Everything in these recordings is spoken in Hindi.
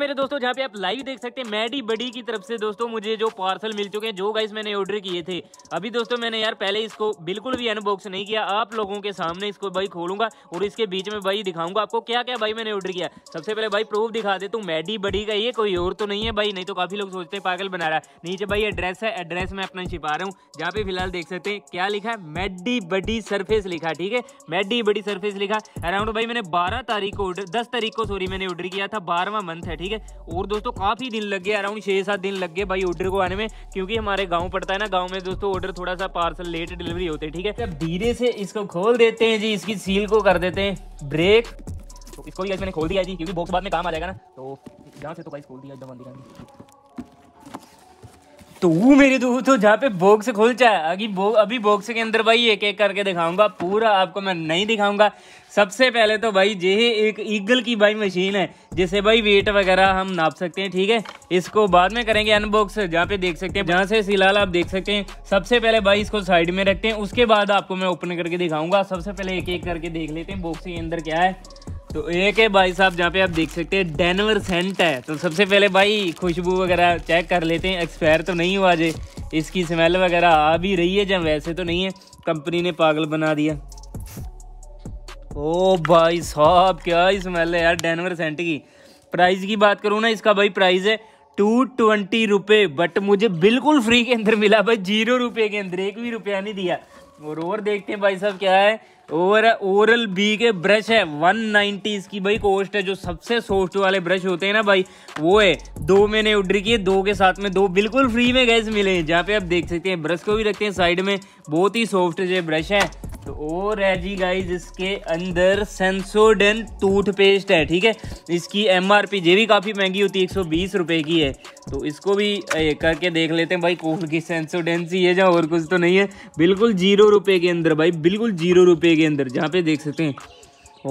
मेरे दोस्तों जहाँ पे आप लाइव देख सकते हैं मैडी बडी की तरफ से दोस्तों मुझे जो पार्सल मिल चुके हैं जो गाइस मैंने ऑर्डर किए थे अभी दोस्तों मैंने यार पहले इसको बिल्कुल भी अनबॉक्स नहीं किया आप लोगों के सामने इसको भाई खोलूंगा और इसके बीच में भाई दिखाऊंगा आपको क्या क्या भाई मैंने ऑर्डर किया सबसे पहले भाई प्रूफ दिखा दे तू मैडी बडी का ये कोई और तो नहीं है भाई नहीं तो काफी लोग सोचते हैं पागल बना रहा है नीचे भाई एड्रेस है एड्रेस मैं अपना छिपा रहा हूँ जहाँ पे फिलहाल देख सकते हैं क्या लिखा है मैडी बडी सरफेस लिखा ठीक है मैडी बडी सरफेस लिखा अराउंड भाई मैंने बारह तारीख को दस तारीख को सॉरी मैंने ऑर्डर किया था बारहवा मंथ है ठीक है और दोस्तों काफ़ी दिन लग गए अराउंड छः सात दिन लग गए भाई ऑर्डर को आने में क्योंकि हमारे गाँव पड़ता है ना गाँव में दोस्तों ऑर्डर थोड़ा सा पार्सल लेट डिलीवरी होते हैं ठीक है अब धीरे से इसको खोल देते हैं जी इसकी सील को कर देते हैं ब्रेक तो इसको भी मैंने खोल दिया जी क्योंकि बॉक्स तो बाद में काम आ जाएगा ना तो यहाँ से तो भाई खोल दिया जब बंदी तू मेरे दोस्त हो जहाँ पे बॉक्स से खोल अभी बो, अभी बॉक्स के अंदर भाई एक एक करके दिखाऊंगा पूरा आपको मैं नहीं दिखाऊंगा सबसे पहले तो भाई ये एक ईगल की भाई मशीन है जिसे भाई वेट वगैरह हम नाप सकते हैं ठीक है इसको बाद में करेंगे अनबॉक्स जहाँ पे देख सकते हैं जहाँ से फिलहाल आप देख सकते हैं सबसे पहले भाई इसको साइड में रखते हैं उसके बाद आपको मैं ओपन करके दिखाऊंगा सबसे पहले एक एक करके देख लेते हैं बॉक्स के अंदर क्या है तो एक है भाई साहब जहाँ पे आप देख सकते हैं डेनवर सेंट है तो सबसे पहले भाई खुशबू वगैरह चेक कर लेते हैं एक्सपायर तो नहीं हुआ जे इसकी स्मेल वगैरह आ भी रही है जहाँ वैसे तो नहीं है कंपनी ने पागल बना दिया ओ भाई साहब क्या ही स्मेल है यार डेनवर सेंट की प्राइस की बात करूँ ना इसका भाई प्राइस है टू ट्वेंटी रुपये बट मुझे बिल्कुल फ्री के अंदर मिला भाई जीरो रुपये के अंदर एक भी रुपया नहीं दिया और और देखते हैं भाई साहब क्या है और ओरल बी के ब्रश है वन नाइनटी इसकी भाई कॉस्ट है जो सबसे सॉफ्ट वाले ब्रश होते हैं ना भाई वो है दो मैंने ऑर्डर किए दो के साथ में दो बिल्कुल फ्री में गैस मिले हैं जहाँ पे आप देख सकते हैं ब्रश को भी रखते हैं साइड में बहुत ही सॉफ्ट जो ब्रश है तो और है जी गाइज इसके अंदर सेंसोडेन टूथपेस्ट है ठीक है इसकी एम आर पी ये भी काफ़ी महंगी होती है एक सौ बीस रुपये की है तो इसको भी करके देख लेते हैं भाई कोल की सेंसोडेन सी है जहाँ और कुछ तो नहीं है बिल्कुल जीरो रुपये के अंदर भाई बिल्कुल जीरो रुपये के अंदर जहाँ पे देख सकते हैं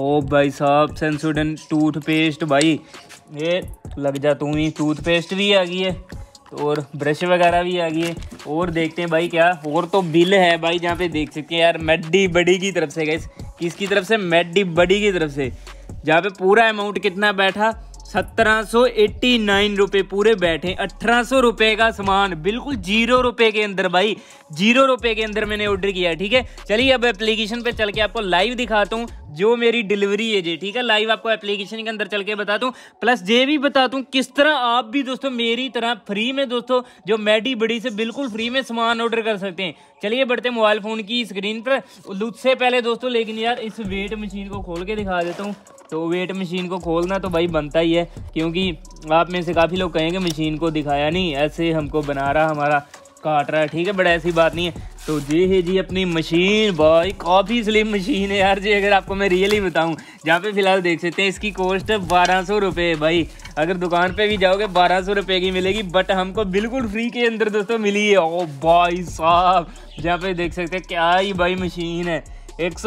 ओ भाई साहब सेंसोडेन टूथपेस्ट भाई ये लग जा तू ही टूथपेस्ट भी आ गई है और ब्रश वगैरह भी आ गई है और देखते हैं भाई क्या और तो बिल है भाई जहाँ पे देख सकते हैं यार मेडी बडी की तरफ से गए किसकी तरफ से मेडी बडी की तरफ से जहाँ पे पूरा अमाउंट कितना बैठा सत्रह सौ नाइन रुपये पूरे बैठे अठारह सौ रुपये का सामान बिल्कुल जीरो रुपये के अंदर भाई जीरो रुपये के अंदर मैंने ऑर्डर किया ठीक है चलिए अब एप्लीकेशन पे चल के आपको लाइव दिखाता हूँ जो मेरी डिलीवरी है जी ठीक है लाइव आपको एप्लीकेशन के अंदर चल के बता दूँ प्लस ये भी बता दूँ किस तरह आप भी दोस्तों मेरी तरह फ्री में दोस्तों जो मैडी बड़ी से बिल्कुल फ्री में सामान ऑर्डर कर सकते हैं चलिए बढ़ते मोबाइल फ़ोन की स्क्रीन पर उससे पहले दोस्तों लेकिन यार इस वेट मशीन को खोल के दिखा देता हूँ तो वेट मशीन को खोलना तो भाई बनता ही है क्योंकि आप में से काफ़ी लोग कहेंगे मशीन को दिखाया नहीं ऐसे हमको बना रहा हमारा काट रहा है ठीक है बड़ा ऐसी बात नहीं है तो जी है जी अपनी मशीन भाई काफ़ी स्लिम मशीन है यार जी अगर आपको मैं रियली बताऊं जहाँ पे फिलहाल देख सकते हैं इसकी कॉस्ट है बारह सौ रुपये भाई अगर दुकान पे भी जाओगे बारह सौ रुपये की मिलेगी बट हमको बिल्कुल फ्री के अंदर दोस्तों मिली है ओ भाई साहब जहाँ पे देख सकते हैं क्या ही भाई मशीन है एक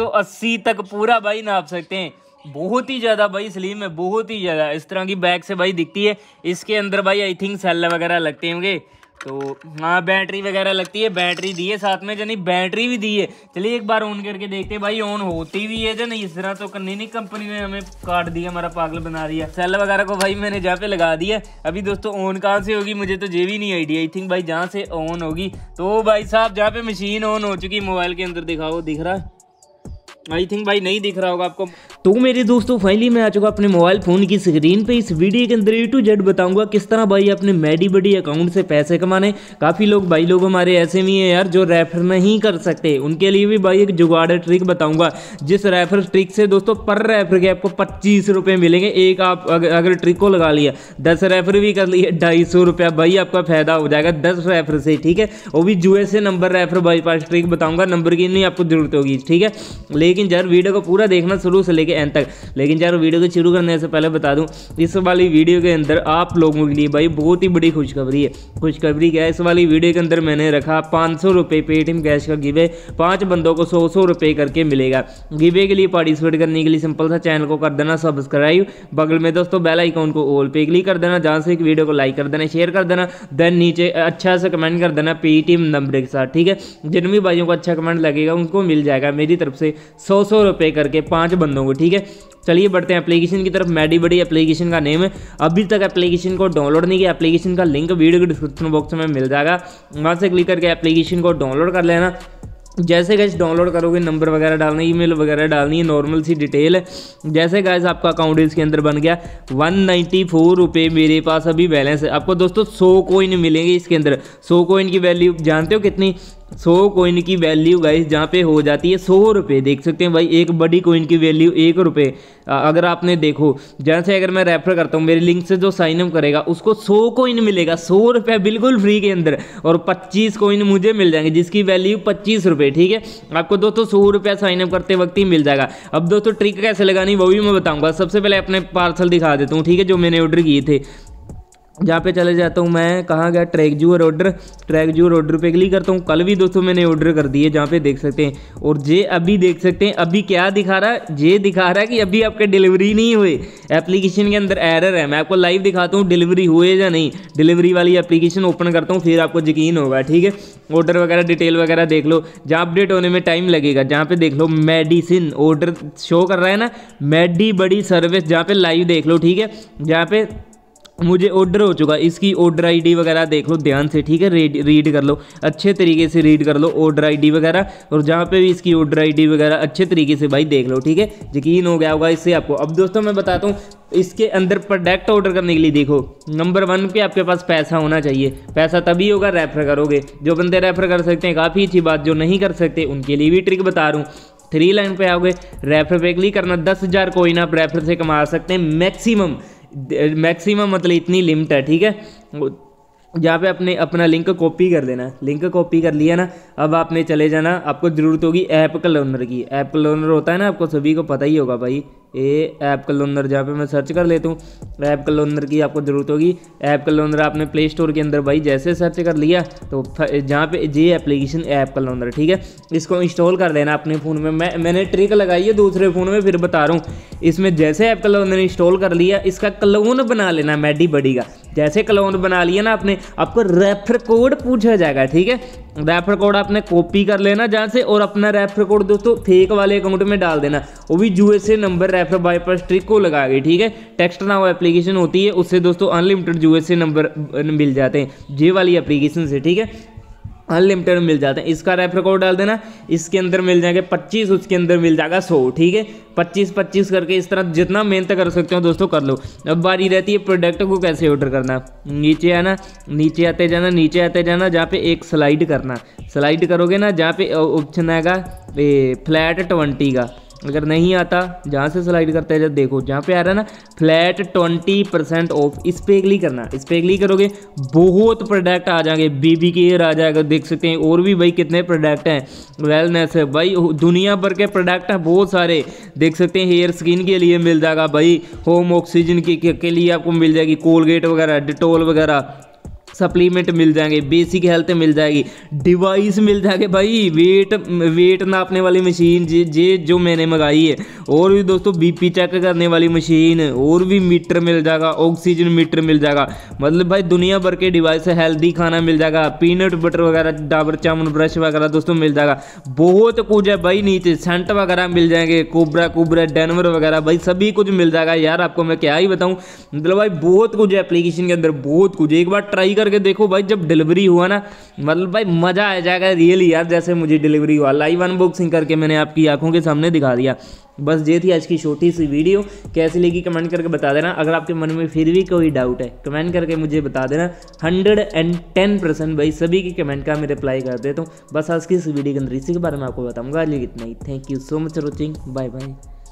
तक पूरा भाई नाप सकते हैं बहुत ही ज़्यादा भाई स्लीम है बहुत ही ज़्यादा इस तरह की बैग से भाई दिखती है इसके अंदर भाई आई थिंक सेल वगैरह लगते होंगे तो हाँ बैटरी वगैरह लगती है बैटरी दी है साथ में यानी बैटरी भी दी है चलिए एक बार ऑन करके देखते हैं भाई ऑन होती भी है या नहीं इस तरह तो कन्नी नहीं कंपनी ने हमें काट दिया हमारा पागल बना दिया सेल वगैरह को भाई मैंने जहाँ पे लगा दिया अभी दोस्तों ऑन कहाँ से होगी मुझे तो ये भी नहीं आईडिया आई थिंक भाई जहाँ से ऑन होगी तो भाई साहब जहाँ पे मशीन ऑन हो चुकी मोबाइल के अंदर दिखाओ दिख रहा है आई थिंक भाई नहीं दिख रहा होगा आपको तो मेरे दोस्तों फाइनली मैं आ चुका अपने मोबाइल फ़ोन की स्क्रीन पे इस वीडियो के अंदर ए टू जेड बताऊंगा किस तरह भाई अपने मेडी बडी अकाउंट से पैसे कमाने काफ़ी लोग भाई लोग हमारे ऐसे भी हैं यार जो रेफर नहीं कर सकते उनके लिए भी भाई एक जुगाड़ ट्रिक बताऊंगा जिस रेफर ट्रिक से दोस्तों पर रेफर के आपको पच्चीस रुपए मिलेंगे एक आप अगर, अगर ट्रिक को लगा लिया दस रेफर भी कर लिए ढाई सौ रुपया भाई आपका फ़ायदा हो जाएगा दस रेफर से ठीक है वो भी जुए से नंबर रेफर बाईपास ट्रिक बताऊंगा नंबर की नहीं आपको जरूरत होगी ठीक है लेकिन लेकिन यार वीडियो को पूरा देखना शुरू से लेकर एंड तक लेकिन यार वीडियो को शुरू करने से पहले बता दूँ इस वाली वीडियो के अंदर आप लोगों के लिए भाई बहुत ही बड़ी खुशखबरी है खुशखबरी क्या है इस वाली वीडियो के अंदर मैंने रखा पाँच सौ रुपये पेटीएम कैश का गिवे पाँच बंदों को सौ सौ रुपये करके मिलेगा गिवे के लिए पार्टिसिपेट करने के लिए सिंपल सा चैनल को कर देना सब्सक्राइब बगल में दोस्तों बेल आइकॉन को ऑल पे क्लिक कर देना जहाँ से एक वीडियो को लाइक कर देना शेयर कर देना देन नीचे अच्छा सा कमेंट कर देना पेटीएम नंबर के साथ ठीक है जिन भी भाइयों को अच्छा कमेंट लगेगा उनको मिल जाएगा मेरी तरफ से सौ सौ रुपये करके पाँच बंदों को ठीक है चलिए बढ़ते हैं एप्लीकेशन की तरफ मैडी बड़ी एप्लीकेशन का नेम है अभी तक एप्लीकेशन को डाउनलोड नहीं किया एप्लीकेशन का लिंक वीडियो के डिस्क्रिप्शन बॉक्स में मिल जाएगा वहाँ से क्लिक करके एप्लीकेशन को डाउनलोड कर लेना जैसे गैस डाउनलोड करोगे नंबर वगैरह डालना ईमेल वगैरह डालनी है नॉर्मल सी डिटेल है जैसे गैस आपका अकाउंट इसके अंदर बन गया वन नाइन्टी फोर रुपये मेरे पास अभी बैलेंस है आपको दोस्तों सौ कोइन मिलेंगे इसके अंदर सौ कोइन की वैल्यू जानते हो कितनी सौ कोइन की वैल्यू गाइस जहाँ पे हो जाती है सौ रुपये देख सकते हैं भाई एक बड़ी कोइन की वैल्यू एक रुपये अगर आपने देखो जैसे अगर मैं रेफर करता हूँ मेरे लिंक से जो साइन अप करेगा उसको सौ कोइन मिलेगा सौ रुपये बिल्कुल फ्री के अंदर और पच्चीस कोइन मुझे मिल जाएंगे जिसकी वैल्यू पच्चीस रुपये ठीक है आपको दोस्तों सौ रुपया साइनअप करते वक्त ही मिल जाएगा अब दोस्तों ट्रिक कैसे लगानी वो भी मैं बताऊँगा सबसे पहले अपने पार्सल दिखा देता हूँ ठीक है जो मैंने ऑर्डर किए थे जहाँ पे चले जाता हूँ मैं कहाँ गया track your order track your order पे क्लिक करता हूँ कल भी दोस्तों मैंने ऑर्डर कर दिए जहाँ पे देख सकते हैं और जे अभी देख सकते हैं अभी क्या दिखा रहा है जे दिखा रहा है कि अभी आपके डिलीवरी नहीं हुए एप्लीकेशन के अंदर एरर है मैं आपको लाइव दिखाता हूँ डिलीवरी हुए या नहीं डिलीवरी वाली एप्लीकेशन ओपन करता हूँ फिर आपको यकीन होगा ठीक है ऑर्डर वगैरह डिटेल वगैरह देख लो जहाँ अपडेट होने में टाइम लगेगा जहाँ पे देख लो मेडिसिन ऑर्डर शो कर रहा है ना मेडी बड़ी सर्विस जहाँ पे लाइव देख लो ठीक है जहाँ पे मुझे ऑर्डर हो चुका इसकी ऑर्डर आईडी वगैरह देख लो ध्यान से ठीक है रीड रीड कर लो अच्छे तरीके से रीड कर लो ऑर्डर आईडी वगैरह और जहाँ पे भी इसकी ऑर्डर आईडी वगैरह अच्छे तरीके से भाई देख लो ठीक है यकीन हो गया होगा इससे आपको अब दोस्तों मैं बताता हूँ इसके अंदर प्रोडक्ट ऑर्डर करने के लिए देखो नंबर वन के आपके पास पैसा होना चाहिए पैसा तभी होगा रेफर करोगे जो बंदे रेफर कर सकते हैं काफ़ी अच्छी बात जो नहीं कर सकते उनके लिए भी ट्रिक बता रहा हूँ थ्री लाइन पे आओगे रेफर पे क्लिक करना दस हज़ार कोई ना आप रेफर से कमा सकते हैं मैक्सिमम मैक्सिमम मतलब इतनी लिमिट है ठीक है यहाँ पे अपने अपना लिंक कॉपी कर देना लिंक कॉपी कर लिया ना अब आपने चले जाना आपको ज़रूरत होगी ऐप क्लोनर की ऐप क्लोनर होता है ना आपको सभी को पता ही होगा भाई ए ऐप कलोंदर जहाँ पे मैं सर्च कर लेता हूँ ऐप कलोंदर की आपको ज़रूरत होगी ऐप कलोंदर आपने प्ले स्टोर के अंदर भाई जैसे सर्च कर लिया तो जहाँ पे ये एप्लीकेशन ऐप कलोंदर ठीक है इसको इंस्टॉल कर देना अपने फ़ोन में मैं मैंने ट्रिक लगाई है दूसरे फ़ोन में फिर बता रहा हूँ इसमें जैसे ऐप कलोंदर इंस्टॉल कर लिया इसका कलोन बना लेना मैडी बडी का जैसे कलोन बना लिया ना आपने आपको रेफर कोड पूछा जाएगा ठीक है रेफर कोड आपने कॉपी कर लेना जहाँ से और अपना रेफर कोड दोस्तों फेक वाले अकाउंट में डाल देना वो भी जू ए नंबर रेफर बाईपास ट्रिक को लगा के ठीक है टेक्स्ट नाव एप्लीकेशन होती है उससे दोस्तों अनलिमिटेड जू ए नंबर मिल जाते हैं जे वाली एप्लीकेशन से ठीक है अनलिमिटेड मिल जाते हैं इसका रेफर कोड डाल देना इसके अंदर मिल जाएंगे 25 उसके अंदर मिल जाएगा 100 ठीक है 25 25 करके इस तरह जितना मेहनत कर सकते हो दोस्तों कर लो अब बारी रहती है प्रोडक्ट को कैसे ऑर्डर करना नीचे आना नीचे आते जाना नीचे आते जाना जहाँ पे एक स्लाइड करना स्लाइड करोगे ना जहाँ पे ऑप्शन आएगा फ्लैट ट्वेंटी का अगर नहीं आता जहाँ से स्लाइड करते हैं जब देखो जहाँ पे आ रहा है ना फ्लैट ट्वेंटी परसेंट ऑफ इस पर क्लिक करना इस पर क्लिक करोगे बहुत प्रोडक्ट आ जाएंगे बेबी केयर आ जाएगा देख सकते हैं और भी भाई कितने प्रोडक्ट हैं वेलनेस है भाई दुनिया भर के प्रोडक्ट हैं बहुत सारे देख सकते हैं हेयर स्किन के लिए मिल जाएगा भाई होम ऑक्सीजन के, के लिए आपको मिल जाएगी कोलगेट वगैरह डिटोल वगैरह सप्लीमेंट मिल जाएंगे बेसिक हेल्थ मिल जाएगी डिवाइस मिल जाएंगे भाई वेट वेट नापने वाली मशीन जे, जे जो मैंने मंगाई है और भी दोस्तों बीपी चेक करने वाली मशीन और भी मीटर मिल जाएगा ऑक्सीजन मीटर मिल जाएगा मतलब भाई दुनिया भर के डिवाइस हेल्दी खाना मिल जाएगा पीनट बटर वगैरह डाबर चावन ब्रश वगैरह दोस्तों मिल जाएगा बहुत कुछ है भाई नीचे सेंट वगैरह मिल जाएंगे कोबरा कोबरा डेनवर वगैरह भाई सभी कुछ मिल जाएगा यार आपको मैं क्या ही बताऊँ मतलब भाई बहुत कुछ है एप्लीकेशन के अंदर बहुत कुछ एक बार ट्राई करके देखो भाई जब डिलीवरी हुआ ना मतलब भाई मज़ा आ जाएगा रियली यार जैसे मुझे डिलीवरी हुआ लाइव अनबॉक्सिंग करके मैंने आपकी आंखों के सामने दिखा दिया बस ये थी आज की छोटी सी वीडियो कैसी लगी कमेंट करके बता देना अगर आपके मन में फिर भी कोई डाउट है कमेंट करके मुझे बता देना हंड्रेड एंड टेन परसेंट भाई सभी की कमेंट का मैं रिप्लाई कर देता हूँ बस आज की इस वीडियो के अंदर इसी के बारे में आपको बताऊँगा लेकिन इतना ही thank you so much for watching bye bye